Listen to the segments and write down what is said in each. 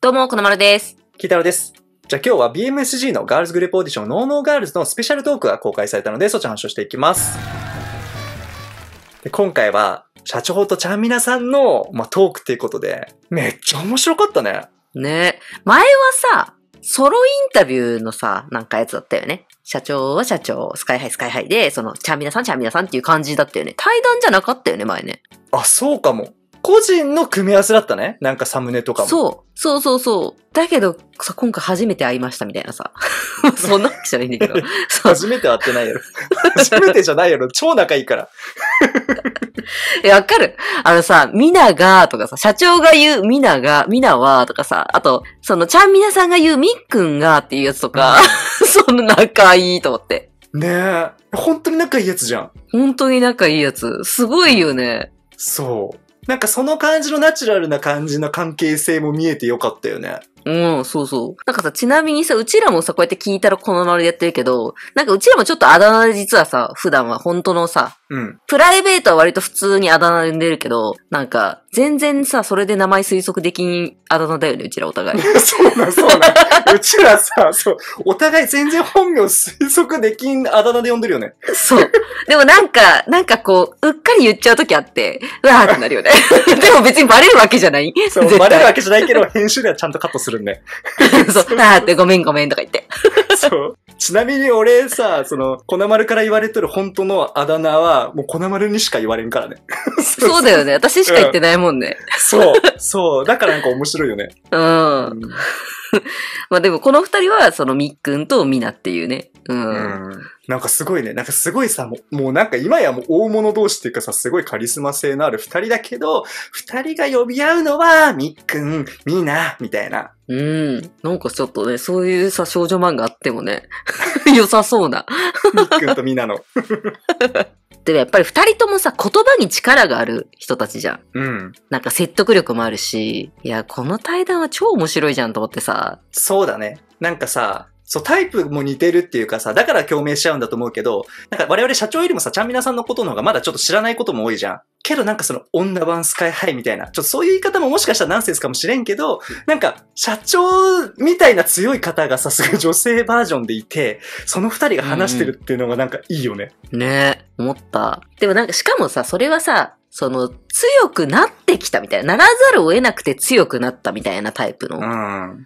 どうも、このまるです。きいたろです。じゃあ今日は BMSG のガールズグループオーディション、ノーノーガールズのスペシャルトークが公開されたので、そちらの話をしていきます。で今回は、社長とちゃんみなさんの、まあ、トークっていうことで、めっちゃ面白かったね。ね前はさ、ソロインタビューのさ、なんかやつだったよね。社長は社長、スカイハイスカイハイで、その、ちゃんみなさんちゃんみなさんっていう感じだったよね。対談じゃなかったよね、前ね。あ、そうかも。個人の組み合わせだったね。なんかサムネとかも。そう。そうそうそう。だけど、さ、今回初めて会いましたみたいなさ。そんなわけじゃないんだけど。初めて会ってないやろ。初めてじゃないやろ。超仲いいから。え、わかるあのさ、みながとかさ、社長が言うみなが、みなはとかさ、あと、その、ちゃんみなさんが言うみっくんがっていうやつとか、その仲いいと思って。ねえ。本当に仲いいやつじゃん。本当に仲いいやつ。すごいよね。そう。なんかその感じのナチュラルな感じの関係性も見えてよかったよね。うん、そうそう。なんかさ、ちなみにさ、うちらもさ、こうやって聞いたらこのままでやってるけど、なんかうちらもちょっとあだ名で実はさ、普段は本当のさ、うん。プライベートは割と普通にあだ名で出るけど、なんか、全然さ、それで名前推測できんあだ名だよね、うちらお互い。そうなそうなうちらさ、そう、お互い全然本名推測できんあだ名で呼んでるよね。そう。でもなんか、なんかこう、うっかり言っちゃうときあって、うわーってなるよね。でも別にバレるわけじゃないそう、バレるわけじゃないけど、編集ではちゃんとカットするんで。そう、あーってごめんごめんとか言って。そう。ちなみに俺さ、その、粉丸から言われてる本当のあだ名は、もう粉丸にしか言われんからね。そうだよね。私しか言ってないもんね。そう、そう。だからなんか面白いよね。うん。うん、まあでもこの二人はそのみっくんとみなっていうね。うん。うんなんかすごいね、なんかすごいさ、もうもうなんか今やもう大物同士っていうかさ、すごいカリスマ性のある二人だけど、二人が呼び合うのは、みっくん、みな、みたいな。うん。なんかちょっとね、そういうさ、少女漫画あってもね、良さそうな。みっくんとみなの。ってやっぱり二人ともさ、言葉に力がある人たちじゃん。うん。なんか説得力もあるし、いや、この対談は超面白いじゃんと思ってさ。そうだね。なんかさ、そう、タイプも似てるっていうかさ、だから共鳴しちゃうんだと思うけど、なんか我々社長よりもさ、ちゃんみなさんのことの方がまだちょっと知らないことも多いじゃん。けどなんかその女版スカイハイみたいな、ちょっとそういう言い方ももしかしたらナンセンスかもしれんけど、なんか社長みたいな強い方がさすが女性バージョンでいて、その二人が話してるっていうのがなんかいいよね。うん、ね思った。でもなんかしかもさ、それはさ、その、強くなってきたみたいな、ならざるを得なくて強くなったみたいなタイプの、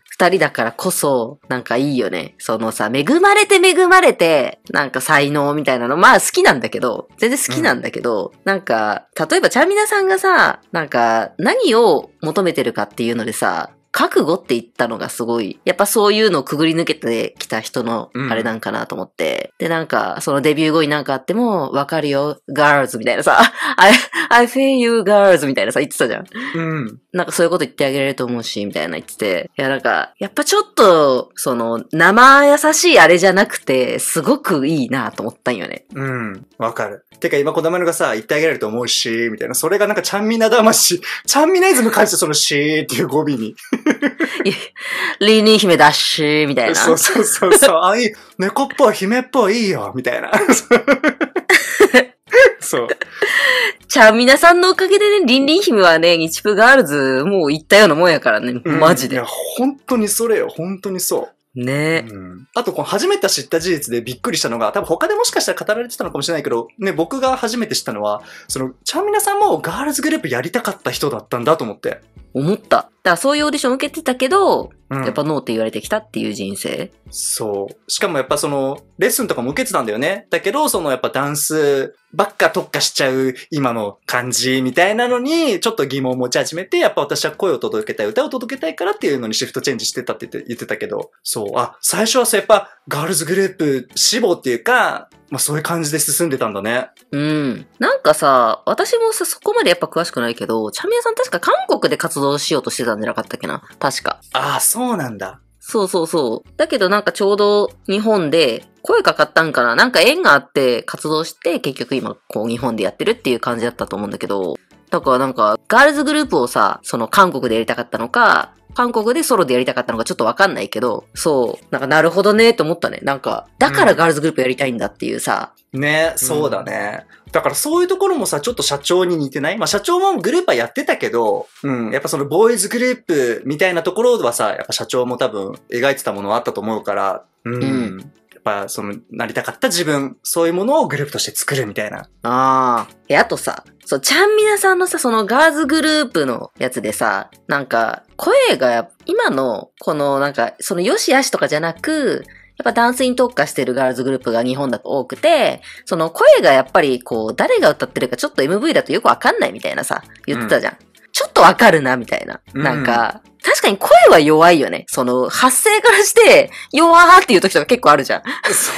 二人だからこそ、なんかいいよね。そのさ、恵まれて恵まれて、なんか才能みたいなの、まあ好きなんだけど、全然好きなんだけど、うん、なんか、例えばチャミナさんがさ、なんか、何を求めてるかっていうのでさ、覚悟って言ったのがすごい、やっぱそういうのをくぐり抜けてきた人のあれなんかなと思って。うん、で、なんか、そのデビュー後になんかあっても、わかるよ、ガールズみたいなさ、I, I feel you girls みたいなさ、言ってたじゃん。うん。なんかそういうこと言ってあげれると思うし、みたいな言ってて。いや、なんか、やっぱちょっと、その、生優しいあれじゃなくて、すごくいいなと思ったんよね。うん、わかる。てか今こだまがさ、言ってあげられると思うし、みたいな。それがなんかちゃんみな魂。ちゃんみなイズム返してそのしーっていう語尾に。リーニー姫だしー、みたいな。そうそうそうそう。あ、いい。猫っぽい、姫っぽい、いいよ、みたいな。ーゃ、皆さんのおかげでね、リンリン姫はね、日プガールズ、もう行ったようなもんやからね、マジで。うん、いや、本当にそれよ、本当にそう。ねえ、うん。あと、この初めて知った事実でびっくりしたのが、多分他でもしかしたら語られてたのかもしれないけど、ね、僕が初めて知ったのは、その、ちゃんみなさんもガールズグループやりたかった人だったんだと思って。思った。だからそういうオーディション受けてたけど、やっぱノーって言われてきたっていう人生。そう。しかもやっぱその、レッスンとかも受けてたんだよね。だけど、そのやっぱダンスばっか特化しちゃう今の感じみたいなのに、ちょっと疑問を持ち始めて、やっぱ私は声を届けたい、歌を届けたいからっていうのにシフトチェンジしてたって言って言ってたけど、そう。あ、最初はさ、やっぱガールズグループ志望っていうか、まあそういう感じで進んでたんだね。うん。なんかさ、私もさ、そこまでやっぱ詳しくないけど、チャミヤさん確か韓国で活動しようとしてたんじゃなかったっけな確か。あ、そうそうなんだ。そうそうそう。だけどなんかちょうど日本で声かかったんかななんか縁があって活動して結局今こう日本でやってるっていう感じだったと思うんだけど、だからなんかガールズグループをさ、その韓国でやりたかったのか、韓国でソロでやりたかったのかちょっとわかんないけど、そう、なんかなるほどねって思ったね。なんか、だからガールズグループやりたいんだっていうさ。うん、ね、そうだね。うんだからそういうところもさ、ちょっと社長に似てないまあ社長もグループはやってたけど、うん、やっぱそのボーイズグループみたいなところはさ、やっぱ社長も多分描いてたものはあったと思うから、うん。うん、やっぱその、なりたかった自分、そういうものをグループとして作るみたいな。ああ。え、あとさ、そう、ちゃんみなさんのさ、そのガーズグループのやつでさ、なんか、声が、今の、この、なんか、その、よしやしとかじゃなく、やっぱダンスに特化してるガールズグループが日本だと多くて、その声がやっぱりこう、誰が歌ってるかちょっと MV だとよくわかんないみたいなさ、言ってたじゃん。うん、ちょっとわかるな、みたいな。うん、なんか、確かに声は弱いよね。その、発声からして、弱ーっていう時とか結構あるじゃん。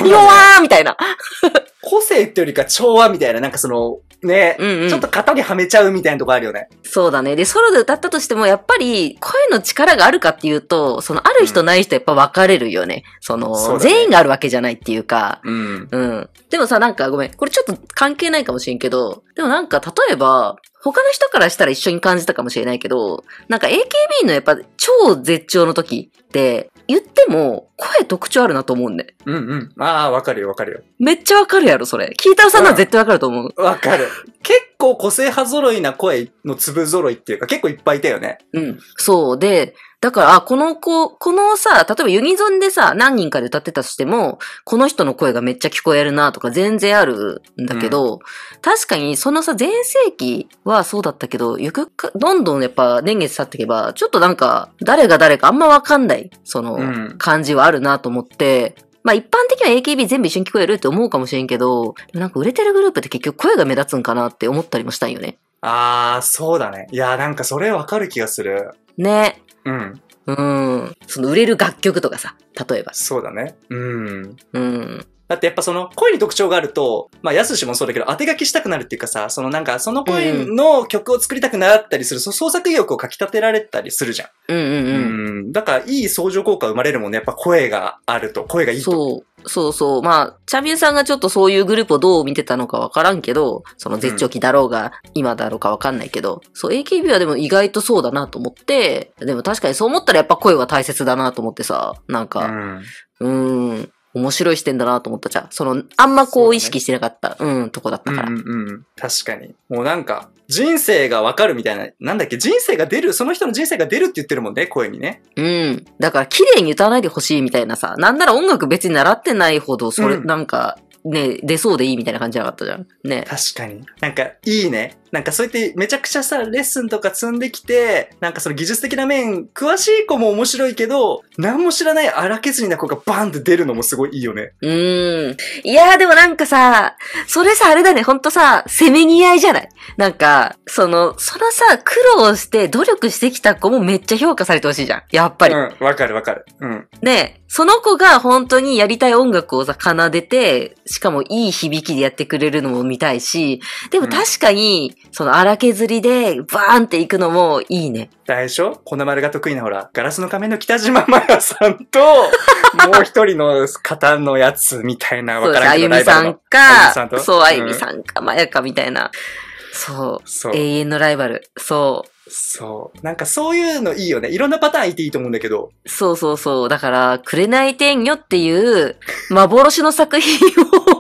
ね、弱ーみたいな。個性ってよりか調和みたいな、なんかその、ね、うんうん、ちょっと型にはめちゃうみたいなとこあるよね。そうだね。で、ソロで歌ったとしても、やっぱり声の力があるかっていうと、そのある人ない人やっぱ分かれるよね。うん、そのそ、ね、全員があるわけじゃないっていうか、うん。うん。でもさ、なんかごめん。これちょっと関係ないかもしれんけど、でもなんか例えば、他の人からしたら一緒に感じたかもしれないけど、なんか AKB のやっぱ超絶頂の時って、言っても声特徴あるなと思うんで。うんうん。ああ、わかるよわかるよ。めっちゃわかるやろ、それ。聞いたらさんなら絶対わかると思う。わ、かる。結構個性派揃いな声の粒揃いっていうか結構いっぱいいたよね。うん。そう。で、だから、あ、この子、このさ、例えばユニゾンでさ、何人かで歌ってたとしても、この人の声がめっちゃ聞こえるなとか全然あるんだけど、うん、確かにそのさ、前世紀はそうだったけど、ゆくどんどんやっぱ年月経っていけば、ちょっとなんか、誰が誰かあんまわかんない、その、感じはあるなと思って、うんまあ一般的には AKB 全部一緒に聞こえるって思うかもしれんけど、なんか売れてるグループって結局声が目立つんかなって思ったりもしたんよね。あー、そうだね。いや、なんかそれわかる気がする。ね。うん。うん。その売れる楽曲とかさ、例えば。そうだね。うん。うん。だってやっぱその声に特徴があると、まあ、やすしもそうだけど、当て書きしたくなるっていうかさ、そのなんか、その声の曲を作りたくなったりする、うん、創作意欲をかき立てられたりするじゃん。うんうんうん。うん、だから、いい相乗効果生まれるもんね。やっぱ声があると、声がいいと。そう。そうそう。まあ、チャビンさんがちょっとそういうグループをどう見てたのかわからんけど、その絶頂期だろうが、今だろうかわかんないけど、うん、そう、AKB はでも意外とそうだなと思って、でも確かにそう思ったらやっぱ声は大切だなと思ってさ、なんか、うん、うん面白い視点だなと思ったじゃん。その、あんまこう意識してなかった、うね、うん、とこだったから。うん、うん、確かに。もうなんか、人生がわかるみたいな、なんだっけ、人生が出る、その人の人生が出るって言ってるもんね、声にね。うん。だから、綺麗に歌わないでほしいみたいなさ、なんなら音楽別に習ってないほど、それ、うん、なんか、ね、出そうでいいみたいな感じじゃなかったじゃん。ね。確かに。なんか、いいね。なんかそうやってめちゃくちゃさ、レッスンとか積んできて、なんかその技術的な面、詳しい子も面白いけど、何も知らない荒削りな子がバンって出るのもすごいいいよね。うん。いやーでもなんかさ、それさ、あれだね、ほんとさ、せめぎ合いじゃないなんか、その、そのさ、苦労して努力してきた子もめっちゃ評価されてほしいじゃん。やっぱり。うん、わかるわかる。うん。ねその子が本当にやりたい音楽をさ、奏でて、しかもいい響きでやってくれるのも見たいし、でも確かに、その荒削りで、バーンっていくのもいいね。大将この丸が得意なほら、ガラスの仮面の北島麻也さんと、もう一人の方のやつみたいな、わからんけどあゆみさんか、そう、あゆみさんか、麻也かみたいな。そう。そう永遠のライバル。そう。そう。なんかそういうのいいよね。いろんなパターンいていいと思うんだけど。そうそうそう。だから、紅天女っていう幻の作品を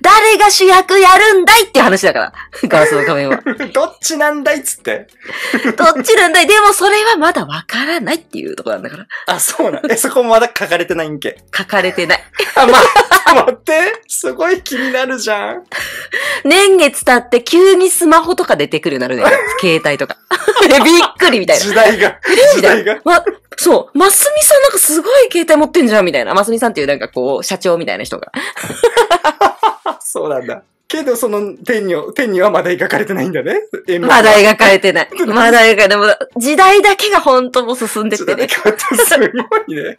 誰が主役やるんだいって話だから。ガラスの仮面は。どっちなんだいっつって。どっちなんだいでもそれはまだわからないっていうとこなんだから。あ、そうなん。え、そこまだ書かれてないんけ。書かれてない。あ、ま、待って。すごい気になるじゃん。年月経って急にスマホとか出てくるようになるね。携帯とか。で、びっくりみたいな。時代が。時代が。ま、そう。ますみさんなんかすごい携帯持ってんじゃんみたいな。ますみさんっていうなんかこう、社長みたいな人が。そうなんだ。けど、その天に、天にはまだ描かれてないんだね。まだ描かれてない。まだ描かれてない。時代だけが本当も進んでってね。すごいね。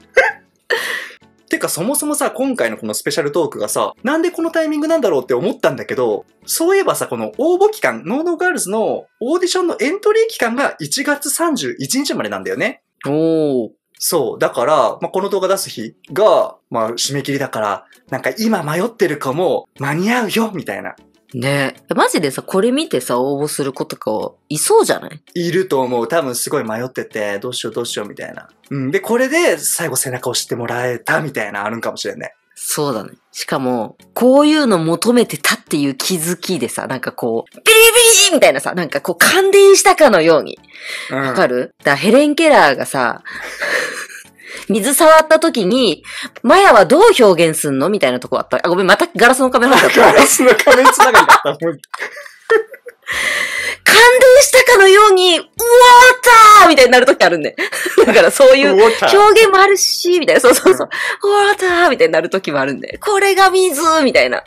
てかそもそもさ、今回のこのスペシャルトークがさ、なんでこのタイミングなんだろうって思ったんだけど、そういえばさ、この応募期間、ノーノーガールズのオーディションのエントリー期間が1月31日までなんだよね。おー。そう。だから、まあ、この動画出す日が、まあ、締め切りだから、なんか今迷ってるかも、間に合うよ、みたいな。ねえ。マジでさ、これ見てさ、応募する子とか、いそうじゃないいると思う。多分すごい迷ってて、どうしようどうしようみたいな。うん。で、これで最後背中を押してもらえたみたいな、あるんかもしれんね。そうだね。しかも、こういうの求めてたっていう気づきでさ、なんかこう、ビリビリみたいなさ、なんかこう感電したかのように。わ、うん、かるだからヘレン・ケラーがさ、水触った時に、マヤはどう表現すんのみたいなとこあった。あ、ごめん、またガラスの壁なんだった。ガラスの壁つながりだった。感動したかのように、ウォーターみたいになる時あるんで。だからそういう表現もあるし、みたいな。そうそうそう。ウォーターみたいになる時もあるんで。これが水みたいな。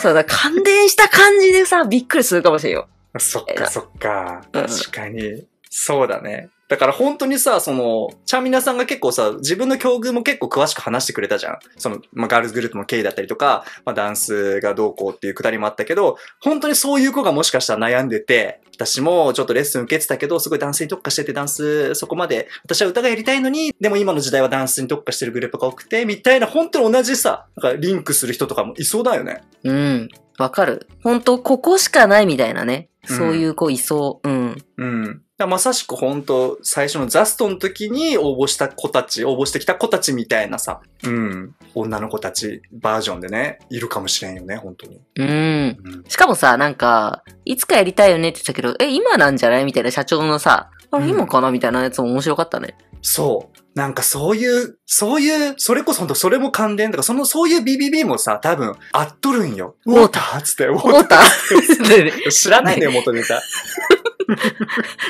そうだ、感電した感じでさ、びっくりするかもしれんよ。そっかそっか。確かに。そうだね。だから本当にさ、その、チャミナさんが結構さ、自分の境遇も結構詳しく話してくれたじゃん。その、まあ、ガールズグループの経緯だったりとか、まあ、ダンスがどうこうっていうくだりもあったけど、本当にそういう子がもしかしたら悩んでて、私もちょっとレッスン受けてたけど、すごいダンスに特化してて、ダンスそこまで、私は歌がやりたいのに、でも今の時代はダンスに特化してるグループが多くて、みたいな、本当に同じさ、なんかリンクする人とかもいそうだよね。うん。わかる。本当ここしかないみたいなね。そういう子いそう。うん。うん、うんまさしく本当最初のザストの時に応募した子たち、応募してきた子たちみたいなさ、うん、女の子たちバージョンでね、いるかもしれんよね、本当に。うんうん、しかもさ、なんか、いつかやりたいよねって言ったけど、え、今なんじゃないみたいな社長のさ、あれ今かなみたいなやつも面白かったね。そう。なんかそういう、そういう、それこそ本当それも関連だから、その、そういう BBB もさ、多分、あっとるんよ。ウォーターつって、ウォーター 知らないね、元ネタ。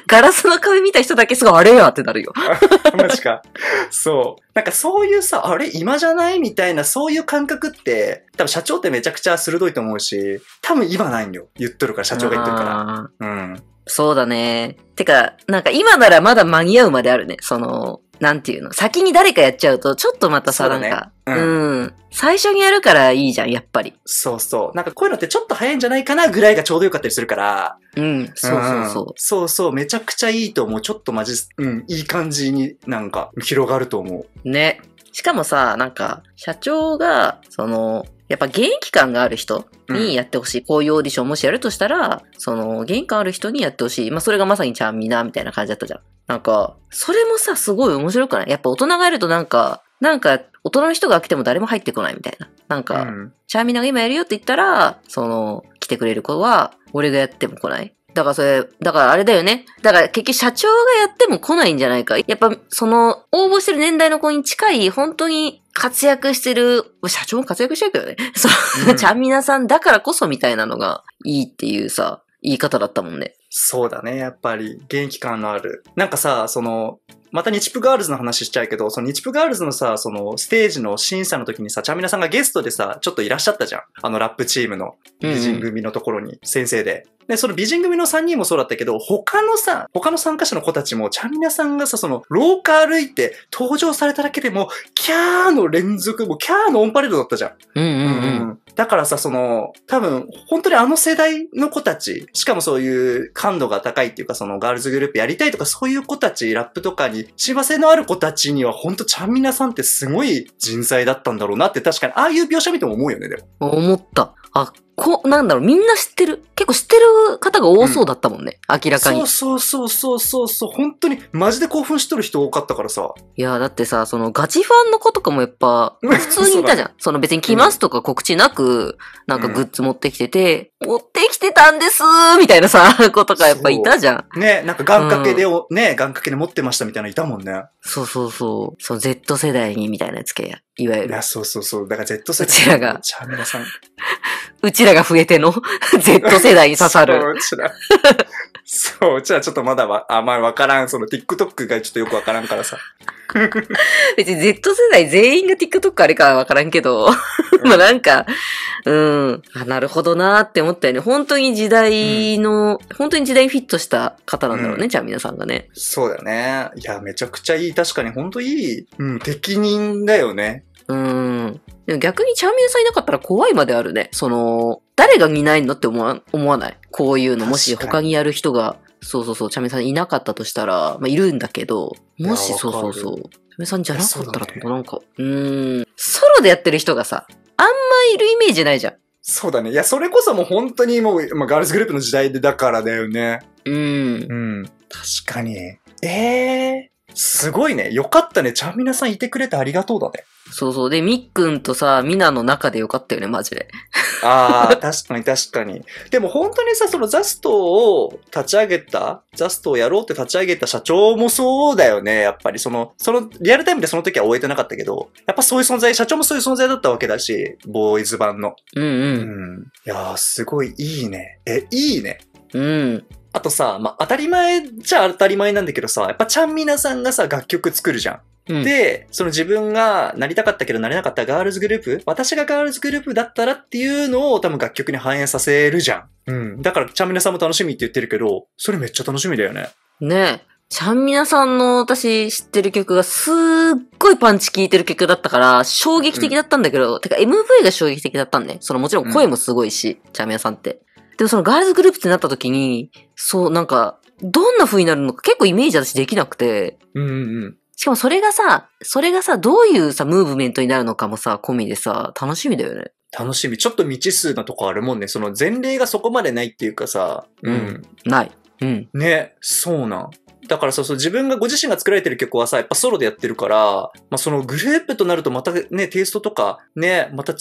ガラスの壁見た人だけすごいあれやってなるよ。マジか。そう。なんかそういうさ、あれ今じゃないみたいな、そういう感覚って、多分社長ってめちゃくちゃ鋭いと思うし、多分今ないんよ。言っとるから、社長が言っとるから。うん。そうだね。てか、なんか今ならまだ間に合うまであるね。その、なんていうの、先に誰かやっちゃうと、ちょっとまたさ、ね、なんか、うん、うん。最初にやるからいいじゃん、やっぱり。そうそう。なんかこういうのってちょっと早いんじゃないかなぐらいがちょうどよかったりするから。うん、そうそうそう。うん、そうそう、めちゃくちゃいいと思う。ちょっとマジ、うん、いい感じになんか広がると思う。ね。しかもさ、なんか、社長が、その、やっぱ現役感がある人にやってほしい、うん。こういうオーディションもしやるとしたら、その、元気感ある人にやってほしい。まあ、それがまさにちゃんみな、みたいな感じだったじゃん。なんか、それもさ、すごい面白くないやっぱ大人がいるとなんか、なんか、大人の人が来ても誰も入ってこないみたいな。なんか、うん、チャーミナが今やるよって言ったら、その、来てくれる子は、俺がやっても来ない。だからそれ、だからあれだよね。だから結局社長がやっても来ないんじゃないか。やっぱその応募してる年代の子に近い、本当に活躍してる、社長も活躍してるけどね。そう、うん、ちゃんみなさんだからこそみたいなのがいいっていうさ、言い方だったもんね。そうだね、やっぱり。元気感のある。なんかさ、その、また日プガールズの話しちゃうけど、その日プガールズのさ、そのステージの審査の時にさ、ちゃみなさんがゲストでさ、ちょっといらっしゃったじゃん。あのラップチームの美人組のところに、先生で。で、その美人組の3人もそうだったけど、他のさ、他の参加者の子たちも、ちゃみなさんがさ、その、廊下歩いて登場されただけでも、キャーの連続、もうキャーのオンパレードだったじゃん。うんうんうん。うん、だからさ、その、多分、本当にあの世代の子たち、しかもそういう感度が高いっていうか、その、ガールズグループやりたいとか、そういう子たち、ラップとかに、幸せのある子たちには、本当ちゃみなさんってすごい人材だったんだろうなって、確かに、ああいう描写見ても思うよね、でも。思った。あ、こ、なんだろう、みんな知ってる。結構知ってる方が多そうだったもんね。うん、明らかに。そうそうそうそうそう。本当に、マジで興奮しとる人多かったからさ。いや、だってさ、そのガチファンの子とかもやっぱ、普通にいたじゃん。そその別に来ますとか告知なく、なんかグッズ持ってきてて、うん、持ってきてたんですみたいなさ、子 とかやっぱいたじゃん。ね、なんか願掛けで、うん、ね、願掛けで持ってましたみたいなのいたもんね。そうそうそう。そう、Z 世代にみたいなやつけや。いわゆる。いや、そうそうそう。だから Z 世代。うちらが。チャンネルさん。うちらが増えての Z 世代に刺さる。そう、うちら。そう、うちらちょっとまだわ、あんまりわからん。その TikTok がちょっとよくわからんからさ。別に Z 世代全員が TikTok あれかわからんけど、まあなんか、うん、あ、なるほどなって思ったよね。本当に時代の、うん、本当に時代にフィットした方なんだろうね、うん、じゃあ皆さんがね。そうだね。いや、めちゃくちゃいい。確かに本当いい。うん、適任だよね。うん。でも逆にチャーミンさんいなかったら怖いまであるね。その、誰がないのって思わ思わないこういうの。もし他にやる人が、そうそうそう、チャーミルさんいなかったとしたら、まあ、いるんだけど、もしそうそうそう、チャーミルさんじゃなかったらと、か、なんか、うん。ソロでやってる人がさ、あんまいるイメージないじゃん。そうだね。いや、それこそもう本当にもう、まあ、ガールズグループの時代でだからだよね。うん。うん。確かに。ええーすごいね。よかったね。ちゃんみなさんいてくれてありがとうだね。そうそう。で、みっくんとさ、みなの中でよかったよね、マジで。ああ、確かに確かに。でも本当にさ、そのザストを立ち上げた、ザストをやろうって立ち上げた社長もそうだよね、やっぱり。その、その、リアルタイムでその時は終えてなかったけど、やっぱそういう存在、社長もそういう存在だったわけだし、ボーイズ版の。うんうん。うん、いやー、すごいいいね。え、いいね。うん。あとさ、まあ、当たり前じゃ当たり前なんだけどさ、やっぱちゃんみなさんがさ、楽曲作るじゃん。で、その自分がなりたかったけどなれなかったガールズグループ、私がガールズグループだったらっていうのを多分楽曲に反映させるじゃん。うん。だから、ちゃんみなさんも楽しみって言ってるけど、それめっちゃ楽しみだよね。ねえ。ちゃんみなさんの私知ってる曲がすっごいパンチ効いてる曲だったから、衝撃的だったんだけど、うん、てか MV が衝撃的だったんね。そのもちろん声もすごいし、うん、ちゃんみなさんって。でもそのガールズグループってなった時に、そう、なんか、どんな風になるのか結構イメージ私できなくて。うんうんうん。しかもそれがさ、それがさ、どういうさ、ムーブメントになるのかもさ、込みでさ、楽しみだよね。楽しみ。ちょっと未知数なとこあるもんね。その前例がそこまでないっていうかさ。うん。うん、ない。うん。ね、そうなん。だからそうそう、自分がご自身が作られてる曲はさ、やっぱソロでやってるから、まあそのグループとなるとまたね、テイストとかね、また違う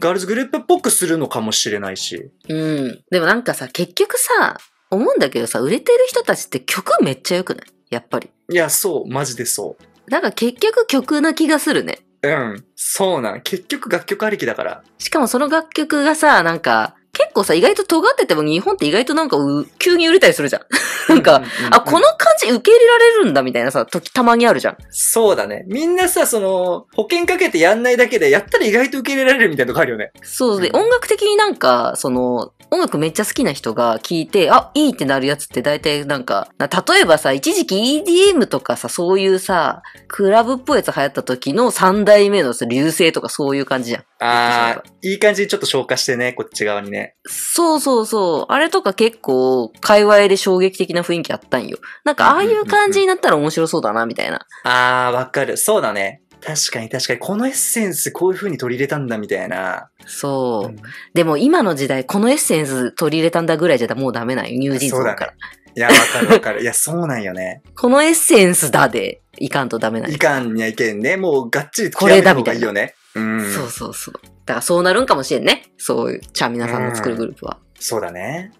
ガールズグループっぽくするのかもしれないし。うん。でもなんかさ、結局さ、思うんだけどさ、売れてる人たちって曲めっちゃ良くないやっぱり。いや、そう、マジでそう。なんか結局曲な気がするね。うん。そうなん。結局楽曲ありきだから。しかもその楽曲がさ、なんか、結構さ、意外と尖ってても日本って意外となんか急に売れたりするじゃん。なんか、あ、この感じ受け入れられるんだみたいなさ、時たまにあるじゃん。そうだね。みんなさ、その、保険かけてやんないだけで、やったら意外と受け入れられるみたいなとこあるよね。そうで、うん、音楽的になんか、その、音楽めっちゃ好きな人が聞いて、あ、いいってなるやつって大体なんか、例えばさ、一時期 EDM とかさ、そういうさ、クラブっぽいやつ流行った時の三代目のさ、流星とかそういう感じじゃん。ああ、いい感じにちょっと消化してね、こっち側にね。そうそうそう。あれとか結構、界隈で衝撃的な雰囲気あったんよ。なんか、ああいう感じになったら面白そうだな、みたいな。ああ、わかる。そうだね。確かに確かに、このエッセンスこういう風に取り入れたんだみたいな。そう。うん、でも今の時代、このエッセンス取り入れたんだぐらいじゃもうダメない。よ、ニュージーンズから。いや、わかるわかる。いや、そうなんよね。このエッセンスだで、いかんとダメなんいかんにはいけんね。もうがっちりこれだみたいよね。うん、そうそうそう。だからそうなるんかもしれんね。そういう、チャさんの作るグループは。うん、そうだね。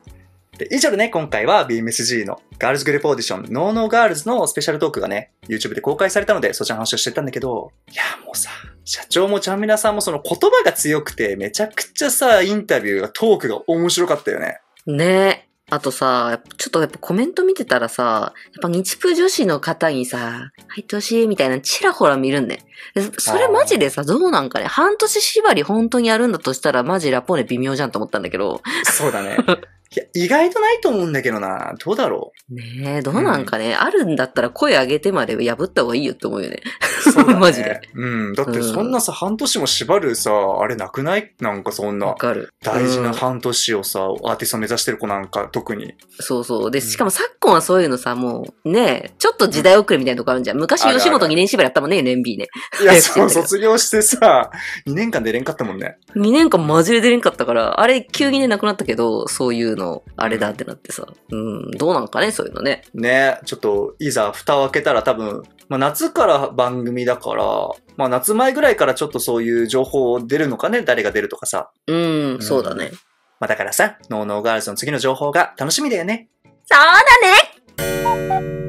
以上でね、今回は BMSG のガールズグループオーディション、ノーノーガールズのスペシャルトークがね、YouTube で公開されたので、そちらの話をしてたんだけど、いや、もうさ、社長もちゃんみなさんもその言葉が強くて、めちゃくちゃさ、インタビューが、トークが面白かったよね。ねえ。あとさ、ちょっとやっぱコメント見てたらさ、やっぱ日プ女子の方にさ、入ってほしいみたいなちらほら見るんね。それマジでさ、どうなんかね、半年縛り本当にやるんだとしたらマジラポーネ微妙じゃんと思ったんだけど。そうだね。いや、意外とないと思うんだけどな。どうだろう。ねえ、どうなんかね、うん、あるんだったら声上げてまで破った方がいいよって思うよね。そう、ね、マジで。うん。だってそんなさ、うん、半年も縛るさ、あれなくないなんかそんな。わかる。大事な半年をさ、うん、アーティスト目指してる子なんか特に。そうそう。で、しかも昨今はそういうのさ、もう、ねえ、ちょっと時代遅れみたいなとこあるんじゃん。昔吉本2年縛りあったもんね、年 m b ね。いや、そう、卒業してさ、2年間出れんかったもんね。2年間マジで出れんかったから、あれ急にね、なくなったけど、そういうの。の、あれだってなってさ。うん、どうなんかね、そういうのね。ね、ちょっと、いざ蓋を開けたら多分、まあ、夏から番組だから、まあ、夏前ぐらいからちょっとそういう情報出るのかね誰が出るとかさ。うん、うん、そうだね。まあ、だからさ、ノーノーガールズの次の情報が楽しみだよね。そうだね